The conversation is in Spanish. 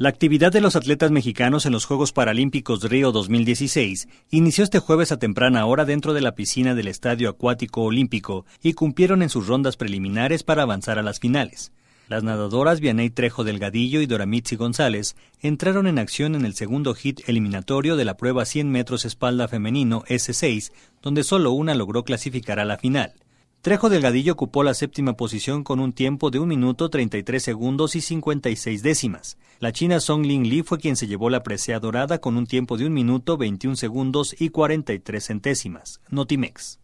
La actividad de los atletas mexicanos en los Juegos Paralímpicos Río 2016 inició este jueves a temprana hora dentro de la piscina del Estadio Acuático Olímpico y cumplieron en sus rondas preliminares para avanzar a las finales. Las nadadoras Vianey Trejo Delgadillo y Doramitzi González entraron en acción en el segundo hit eliminatorio de la prueba 100 metros espalda femenino S6, donde solo una logró clasificar a la final. Trejo Delgadillo ocupó la séptima posición con un tiempo de 1 minuto 33 segundos y 56 décimas. La china Song Lin Li fue quien se llevó la presea dorada con un tiempo de 1 minuto 21 segundos y 43 centésimas. Notimex.